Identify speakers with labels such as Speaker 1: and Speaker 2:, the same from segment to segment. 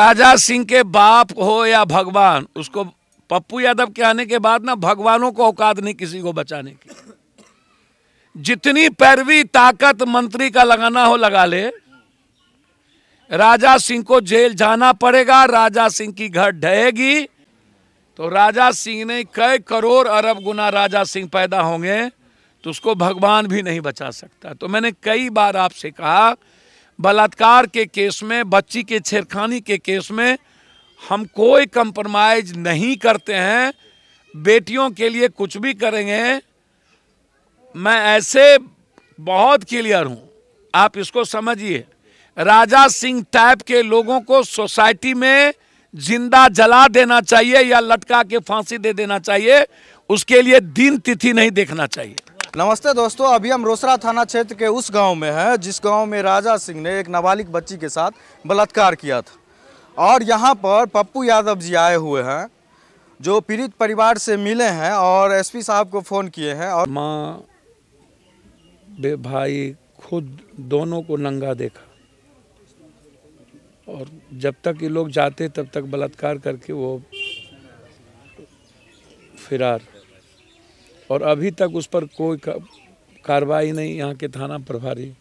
Speaker 1: राजा सिंह के बाप हो या भगवान उसको पप्पू यादव के आने के बाद ना भगवानों को औकात नहीं किसी को बचाने की जितनी पैरवी ताकत मंत्री का लगाना हो लगा ले राजा सिंह को जेल जाना पड़ेगा राजा सिंह की घर ढहेगी तो राजा सिंह ने कई करोड़ अरब गुना राजा सिंह पैदा होंगे तो उसको भगवान भी नहीं बचा सकता तो मैंने कई बार आपसे कहा बलात्कार के केस में बच्ची के छेड़खानी के केस में हम कोई कंप्रोमाइज नहीं करते हैं बेटियों के लिए कुछ भी करेंगे मैं ऐसे बहुत क्लियर हूँ आप इसको समझिए राजा सिंह टाइप के लोगों को सोसाइटी में जिंदा जला देना चाहिए या लटका के फांसी दे देना चाहिए उसके लिए दिन तिथि नहीं देखना चाहिए
Speaker 2: नमस्ते दोस्तों अभी हम रोसरा थाना क्षेत्र के उस गांव में हैं जिस गांव में राजा सिंह ने एक नाबालिग बच्ची के साथ बलात्कार किया था और यहां पर पप्पू यादव जी आए हुए हैं जो पीड़ित परिवार से मिले हैं और एसपी साहब को फ़ोन किए हैं और माँ बे भाई
Speaker 1: खुद दोनों को नंगा देखा और जब तक ये लोग जाते तब तक बलात्कार करके वो फिरार और अभी तक उस पर कोई कार्रवाई नहीं यहाँ के थाना प्रभारी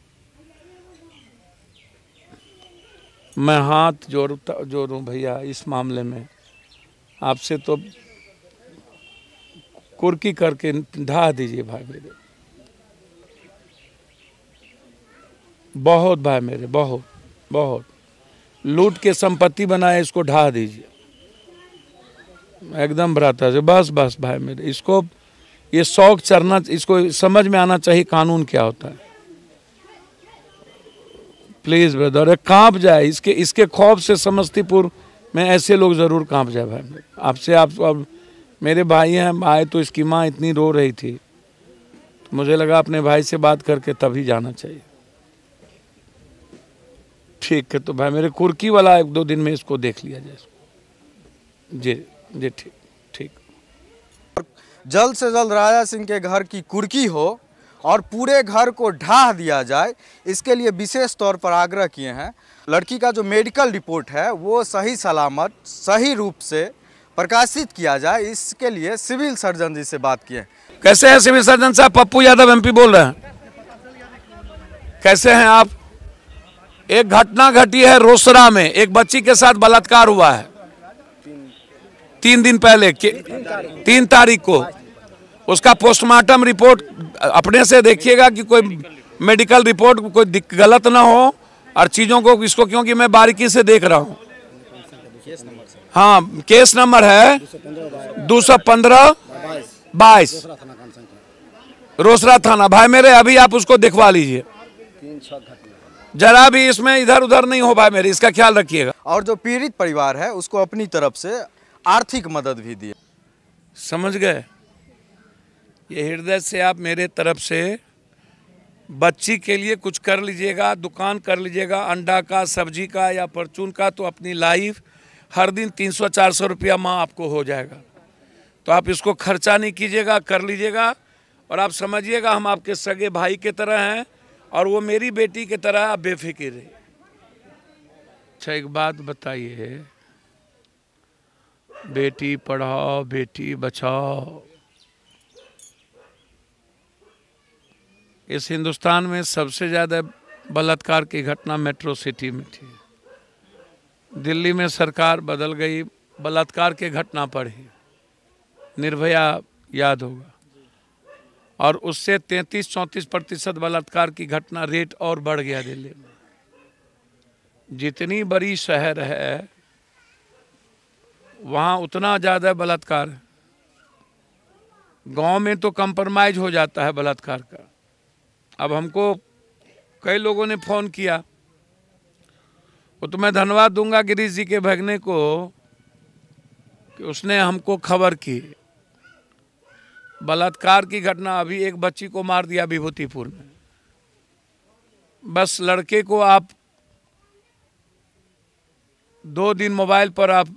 Speaker 1: मैं हाथ जोड़ता जोड़ू भैया इस मामले में आपसे तो कुर्की करके ढा दीजिए भाई मेरे बहुत भाई मेरे बहुत बहुत लूट के संपत्ति बनाए इसको ढा दीजिए एकदम भ्राता से बस बस भाई मेरे इसको ये शौक चढ़ना इसको समझ में आना चाहिए कानून क्या होता है प्लीज़ ब्रदर कांप जाए इसके इसके खौफ से समस्तीपुर में ऐसे लोग ज़रूर कांप जाए भाई आपसे आप अब मेरे भाई हैं आए तो इसकी माँ इतनी रो रही थी तो मुझे लगा अपने भाई से बात करके तभी जाना चाहिए ठीक है तो भाई मेरे कुर्की वाला एक दो दिन में इसको देख लिया जाए जी जी ठीक
Speaker 2: जल्द से जल्द राजा सिंह के घर की कुर्की हो और पूरे घर को ढाह दिया जाए इसके लिए विशेष तौर पर आग्रह किए हैं लड़की का जो मेडिकल रिपोर्ट है वो सही सलामत सही रूप से प्रकाशित किया जाए इसके लिए सिविल सर्जन
Speaker 1: जी से बात किए कैसे हैं सिविल सर्जन साहब पप्पू यादव एमपी बोल रहे हैं कैसे हैं आप एक घटना घटी है रोसरा में एक बच्ची के साथ बलात्कार हुआ है तीन दिन पहले तीन तारीख को उसका पोस्टमार्टम रिपोर्ट अपने से देखिएगा कि कोई मेडिकल रिपोर्ट कोई गलत ना हो और चीज़ों को इसको क्योंकि मैं बारीकी से देख रहा हूँ हाँ केस नंबर है दो सौ पंद्रह बाईस रोसरा थाना भाई मेरे अभी आप उसको दिखवा लीजिए जरा भी इसमें इधर उधर नहीं हो भाई मेरे इसका ख्याल रखिएगा
Speaker 2: और जो पीड़ित परिवार है उसको अपनी तरफ से आर्थिक मदद भी दी समझ गए
Speaker 1: ये हृदय से आप मेरे तरफ से बच्ची के लिए कुछ कर लीजिएगा दुकान कर लीजिएगा अंडा का सब्जी का या परचून का तो अपनी लाइफ हर दिन 300-400 रुपया माँ आपको हो जाएगा तो आप इसको खर्चा नहीं कीजिएगा कर लीजिएगा और आप समझिएगा हम आपके सगे भाई के तरह हैं और वो मेरी बेटी के तरह आप बेफिक्र अच्छा एक बात बताइए बेटी पढ़ाओ बेटी बचाओ इस हिंदुस्तान में सबसे ज़्यादा बलात्कार की घटना मेट्रो सिटी में थी दिल्ली में सरकार बदल गई बलात्कार के घटना पर ही निर्भया याद होगा और उससे 33-34 प्रतिशत बलात्कार की घटना रेट और बढ़ गया दिल्ली में जितनी बड़ी शहर है वहाँ उतना ज़्यादा बलात्कार है गांव में तो कंप्रोमाइज हो जाता है बलात्कार का अब हमको कई लोगों ने फ़ोन किया वो तो मैं धन्यवाद दूंगा गिरीश जी के भगने को कि उसने हमको खबर की बलात्कार की घटना अभी एक बच्ची को मार दिया विभूतिपुर में बस लड़के को आप दो दिन मोबाइल पर आप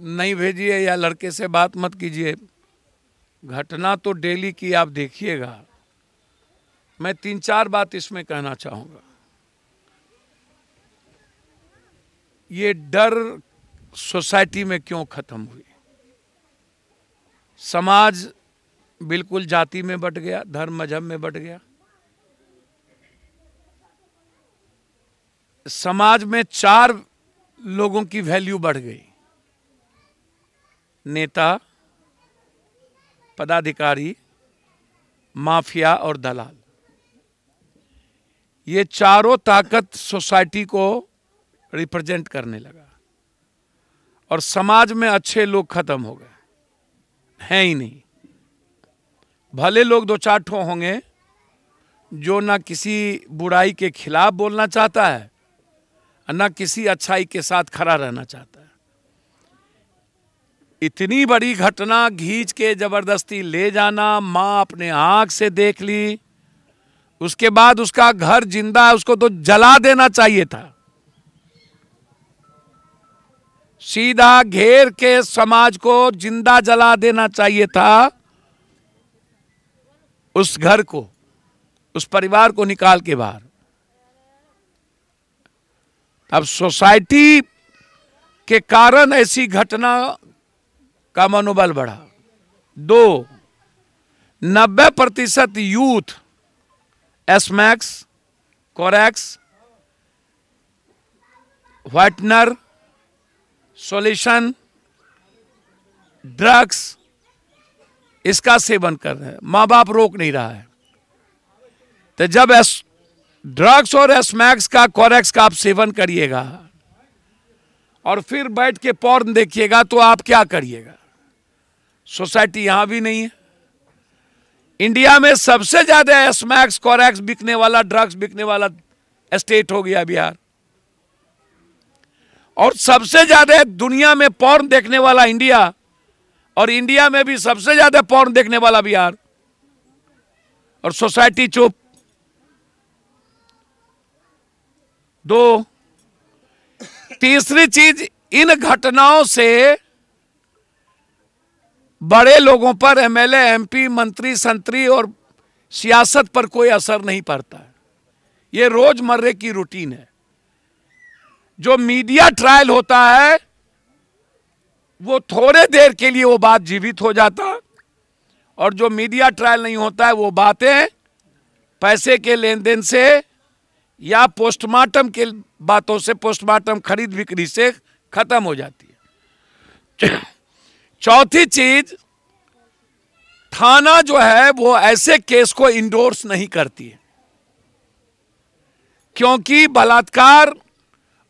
Speaker 1: नहीं भेजिए या लड़के से बात मत कीजिए घटना तो डेली की आप देखिएगा मैं तीन चार बात इसमें कहना चाहूँगा ये डर सोसाइटी में क्यों ख़त्म हुई समाज बिल्कुल जाति में बट गया धर्म मजहब में बट गया समाज में चार लोगों की वैल्यू बढ़ गई नेता पदाधिकारी माफिया और दलाल ये चारों ताकत सोसाइटी को रिप्रेजेंट करने लगा और समाज में अच्छे लोग खत्म हो गए हैं ही नहीं भले लोग दो चार ठो होंगे जो ना किसी बुराई के खिलाफ बोलना चाहता है ना किसी अच्छाई के साथ खड़ा रहना चाहता है इतनी बड़ी घटना घींच के ज़बरदस्ती ले जाना माँ अपने आँख से देख ली उसके बाद उसका घर जिंदा उसको तो जला देना चाहिए था सीधा घेर के समाज को जिंदा जला देना चाहिए था उस घर को उस परिवार को निकाल के बाहर अब सोसाइटी के कारण ऐसी घटना का मनोबल बढ़ा दो नब्बे प्रतिशत youth smack Corex whitener solution drugs इसका सेवन कर रहे हैं माँ बाप रोक नहीं रहा है तो जब एस ड्रग्स और एसमैक्स का कोरेक्स का आप सेवन करिएगा और फिर बैठ के पॉर्न देखिएगा तो आप क्या करिएगा सोसाइटी यहां भी नहीं है इंडिया में सबसे ज़्यादा एसमैक्स कॉरेक्स बिकने वाला ड्रग्स बिकने वाला स्टेट हो गया बिहार और सबसे ज़्यादा दुनिया में पौर्ण देखने वाला इंडिया और इंडिया में भी सबसे ज़्यादा पौर्ण देखने वाला बिहार और सोसाइटी चुप दो तीसरी चीज इन घटनाओं से बड़े लोगों पर एमएलए एमपी मंत्री संतरी और सियासत पर कोई असर नहीं पड़ता है ये रोजमर्रे की रूटीन है जो मीडिया ट्रायल होता है वो थोड़े देर के लिए वो बात जीवित हो जाता और जो मीडिया ट्रायल नहीं होता है वो बातें पैसे के लेन देन से या पोस्टमार्टम के बातों से पोस्टमार्टम खरीद बिक्री से ख़त्म हो जाती है चौथी चीज थाना जो है वो ऐसे केस को इंडोर्स नहीं करती है क्योंकि बलात्कार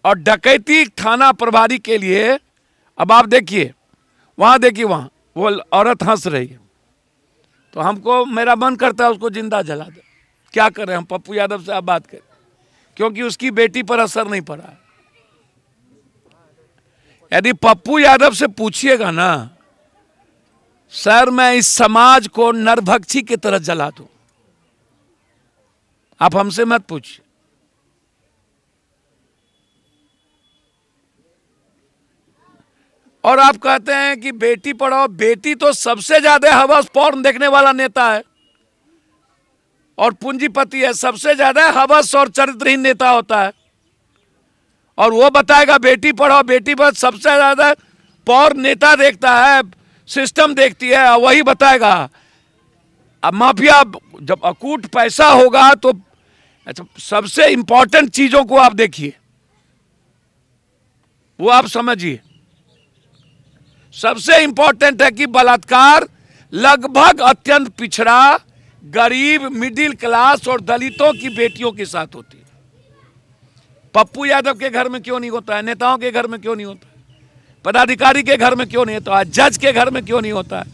Speaker 1: और डकैती थाना प्रभारी के लिए अब आप देखिए वहां देखिए वहां वो औरत हंस रही है तो हमको मेरा मन करता है उसको जिंदा जला दे क्या कर रहे हैं हम पप्पू यादव से आप बात करें क्योंकि उसकी बेटी पर असर नहीं पड़ा यदि पप्पू यादव से पूछिएगा ना सर मैं इस समाज को नरभक्षी की तरह जला दूं आप हमसे मत पूछिए और आप कहते हैं कि बेटी पढ़ाओ बेटी तो सबसे ज्यादा हवस पौर्ण देखने वाला नेता है और पूंजीपति है सबसे ज्यादा हवस और चरित्रहीन नेता होता है और वो बताएगा बेटी पढ़ाओ बेटी पढ़ाओ सबसे ज्यादा पौर नेता देखता है सिस्टम देखती है वही बताएगा अब माफिया जब अकूट पैसा होगा तो अच्छा सबसे इंपॉर्टेंट चीजों को आप देखिए वो आप समझिए सबसे इंपॉर्टेंट है कि बलात्कार लगभग अत्यंत पिछड़ा गरीब मिडिल क्लास और दलितों की बेटियों के साथ होती है पप्पू यादव के घर में क्यों नहीं होता है नेताओं के घर में क्यों नहीं होता है? पदाधिकारी के घर में क्यों नहीं होता तो जज के घर में क्यों नहीं होता है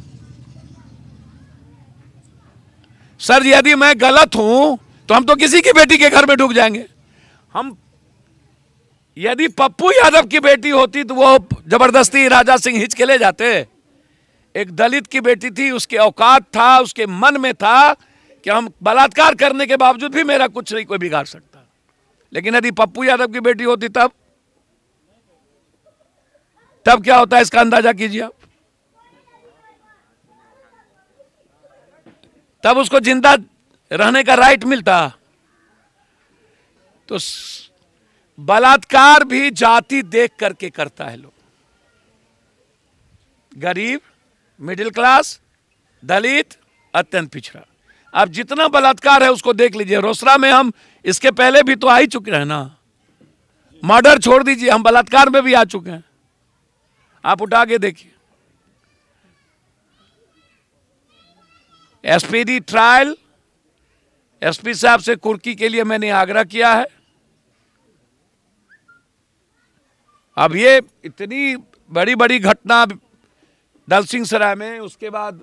Speaker 1: सर यदि मैं गलत हूं तो हम तो किसी की बेटी के घर में डूब जाएंगे हम यदि पप्पू यादव की बेटी होती तो वो जबरदस्ती राजा सिंह हिच के ले जाते एक दलित की बेटी थी उसके औकात था उसके मन में था कि हम बलात्कार करने के बावजूद भी मेरा कुछ नहीं कोई बिगाड़ सकता लेकिन यदि पप्पू यादव की बेटी होती तब तब क्या होता है इसका अंदाजा कीजिए आप तब उसको जिंदा रहने का राइट मिलता तो बलात्कार भी जाति देख करके करता है लोग गरीब मिडिल क्लास दलित अत्यंत पिछड़ा अब जितना बलात्कार है उसको देख लीजिए रोसड़ा में हम इसके पहले भी तो आ ही चुके हैं ना मर्डर छोड़ दीजिए हम बलात्कार में भी आ चुके हैं आप उठा के देखिए एसपीडी ट्रायल एसपी साहब से कुर्की के लिए मैंने आग्रह किया है अब ये इतनी बड़ी बड़ी घटना दल सिंह सराय में उसके बाद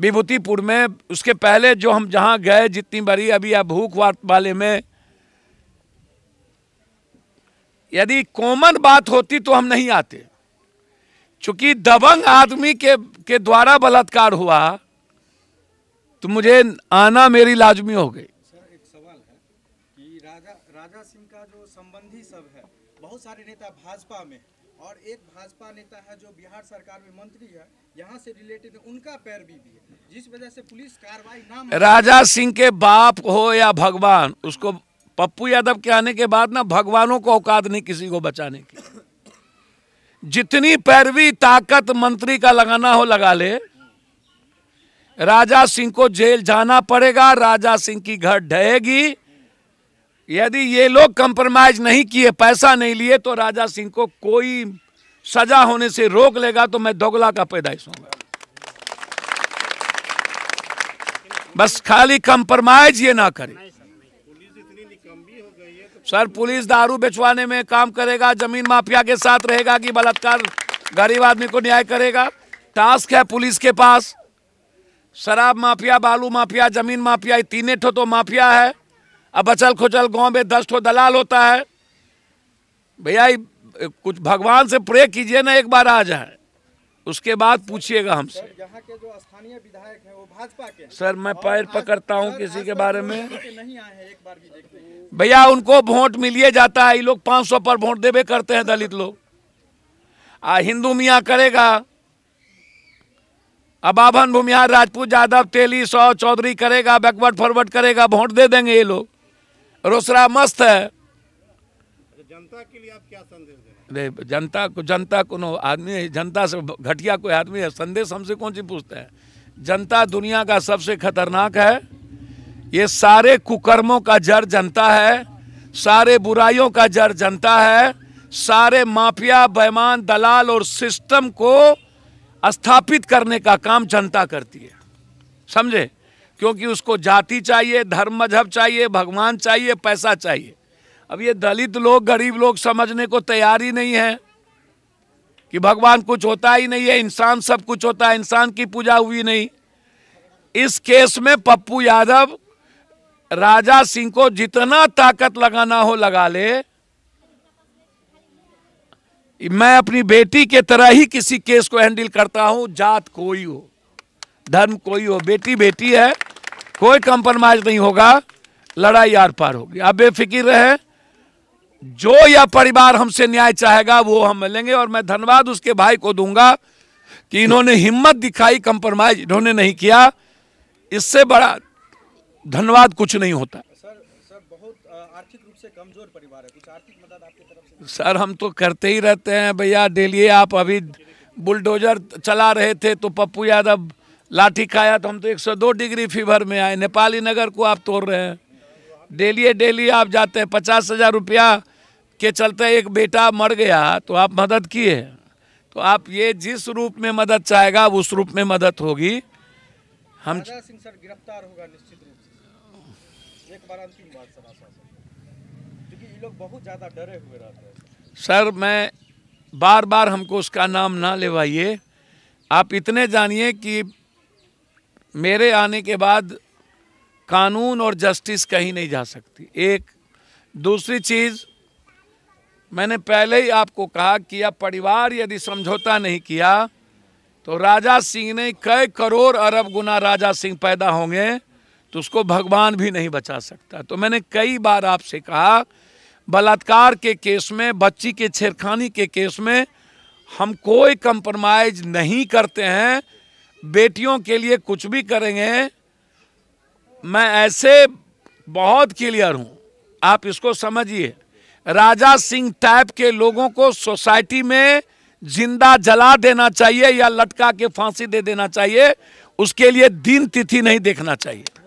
Speaker 1: विभूतिपुर में उसके पहले जो हम जहां गए जितनी बड़ी अभी अब भूख वाले में यदि कॉमन बात होती तो हम नहीं आते चूंकि दबंग आदमी के के द्वारा बलात्कार हुआ तो मुझे आना मेरी लाजमी हो गई सर एक सवाल है कि राजा राजा सिंह
Speaker 2: का जो संबंधी सब है बहुत सारे नेता भाजपा में और एक भाजपा नेता है जो बिहार सरकार में मंत्री है यहाँ से रिलेटेड उनका पैर भी, भी जिस वजह
Speaker 1: से पुलिस कार्रवाई ना राजा सिंह के बाप हो या भगवान उसको पप्पू यादव के आने के बाद ना भगवानों को औकात नहीं किसी को बचाने की जितनी पैरवी ताकत मंत्री का लगाना हो लगा ले राजा सिंह को जेल जाना पड़ेगा राजा सिंह की घर ढहेगी यदि ये लोग कंप्रोमाइज नहीं किए पैसा नहीं लिए तो राजा सिंह को कोई सजा होने से रोक लेगा तो मैं दोगला का पैदाइश हूँ बस खाली कंप्रोमाइज ये ना करें सर पुलिस दारू बेचवाने में काम करेगा जमीन माफिया के साथ रहेगा कि बलात्कार गरीब आदमी को न्याय करेगा टास्क है पुलिस के पास शराब माफिया बालू माफिया जमीन माफिया ये तीन ठो तो माफिया है अब बचल खुचल गांव में दस ठो दलाल होता है भैया कुछ भगवान से प्रे कीजिए ना एक बार आ जाए उसके बाद पूछिएगा हमसे यहाँ के जो स्थानीय विधायक है वो भाजपा के सर मैं पैर पकड़ता हूँ किसी के बारे में नहीं आए हैं एक बार भी भैया उनको वोट मिलिए जाता है ये लोग 500 पर वोट देवे करते हैं दलित लोग आ हिंदू मियाँ करेगा अबाभन भूमिहार राजपूत यादव तेली सौ चौधरी करेगा बैकवर्ड फॉरवर्ड करेगा वोट दे देंगे ये लोग रोसरा मस्त है जनता के लिए आप क्या संदेश जनता को जनता को आदमी जनता से घटिया कोई आदमी है संदेश हमसे कौन सी पूछते हैं जनता दुनिया का सबसे खतरनाक है ये सारे कुकर्मों का जड़ जनता है सारे बुराइयों का जड़ जनता है सारे माफिया बैमान दलाल और सिस्टम को स्थापित करने का काम जनता करती है समझे क्योंकि उसको जाति चाहिए धर्म मजहब चाहिए भगवान चाहिए पैसा चाहिए अब ये दलित लोग गरीब लोग समझने को तैयार ही नहीं है कि भगवान कुछ होता ही नहीं है इंसान सब कुछ होता है इंसान की पूजा हुई नहीं इस केस में पप्पू यादव राजा सिंह को जितना ताकत लगाना हो लगा ले मैं अपनी बेटी के तरह ही किसी केस को हैंडल करता हूं जात कोई हो धर्म कोई हो बेटी बेटी है कोई कंप्रोमाइज नहीं होगा लड़ाई आर पार होगी आप बेफिक्र रहे जो यह परिवार हमसे न्याय चाहेगा वो हम मिलेंगे और मैं धन्यवाद उसके भाई को दूंगा कि इन्होंने हिम्मत दिखाई कंप्रोमाइज इन्होंने नहीं किया इससे बड़ा धन्यवाद कुछ नहीं होता सर सर हम तो करते ही रहते हैं भैया डेली आप अभी बुलडोजर चला रहे थे तो पप्पू यादव लाठी खाया तो हम तो 102 डिग्री फीवर में आए नेपाली नगर को आप तोड़ रहे हैं डेली डेली आप जाते हैं पचास हज़ार रुपया के चलते एक बेटा मर गया तो आप मदद किए तो आप ये जिस रूप में मदद चाहेगा उस रूप में मदद होगी हम
Speaker 2: सिंह सर गिरफ्तार होगा निश्चित रूप से एक बार अंतिम बात सर क्योंकि ये लोग बहुत ज़्यादा डरे हुए रहते हैं
Speaker 1: सर मैं बार बार हमको उसका नाम ना लेवाइए आप इतने जानिए कि मेरे आने के बाद कानून और जस्टिस कहीं नहीं जा सकती एक दूसरी चीज़ मैंने पहले ही आपको कहा कि अब परिवार यदि समझौता नहीं किया तो राजा सिंह ने कई करोड़ अरब गुना राजा सिंह पैदा होंगे तो उसको भगवान भी नहीं बचा सकता तो मैंने कई बार आपसे कहा बलात्कार के केस में बच्ची के छेड़खानी के केस में हम कोई कंप्रोमाइज नहीं करते हैं बेटियों के लिए कुछ भी करेंगे मैं ऐसे बहुत क्लियर हूँ आप इसको समझिए राजा सिंह टाइप के लोगों को सोसाइटी में जिंदा जला देना चाहिए या लटका के फांसी दे देना चाहिए उसके लिए दिन तिथि नहीं देखना चाहिए